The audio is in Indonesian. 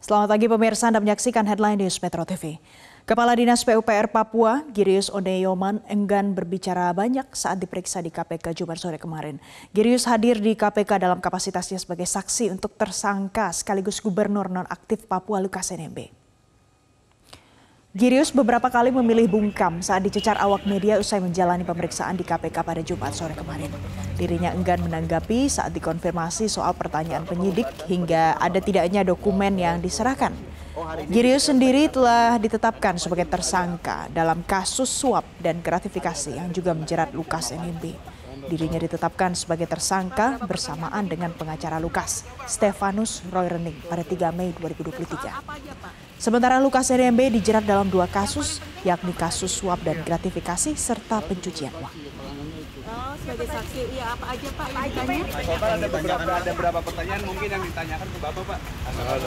Selamat pagi pemirsa, Anda menyaksikan headline News Metro TV. Kepala Dinas PUPR Papua, Girius Odeyoman, enggan berbicara banyak saat diperiksa di KPK Jumat sore kemarin. Girius hadir di KPK dalam kapasitasnya sebagai saksi untuk tersangka sekaligus Gubernur Nonaktif Papua Lukas NMB. Girius beberapa kali memilih bungkam saat dicecar awak media usai menjalani pemeriksaan di KPK pada Jumat sore kemarin. Dirinya enggan menanggapi saat dikonfirmasi soal pertanyaan penyidik hingga ada tidaknya dokumen yang diserahkan. Girius sendiri telah ditetapkan sebagai tersangka dalam kasus suap dan gratifikasi yang juga menjerat Lukas NMB. Dirinya ditetapkan sebagai tersangka bersamaan dengan pengacara Lukas, Stefanus Roy Rening pada 3 Mei 2023. Sementara Lukas NMB dijerat dalam dua kasus, yakni kasus suap dan gratifikasi serta pencucian uang. Oh, sebagai saksi, ya apa aja Pak? Ada beberapa, ada beberapa pertanyaan mungkin yang ditanyakan ke Bapak, Pak.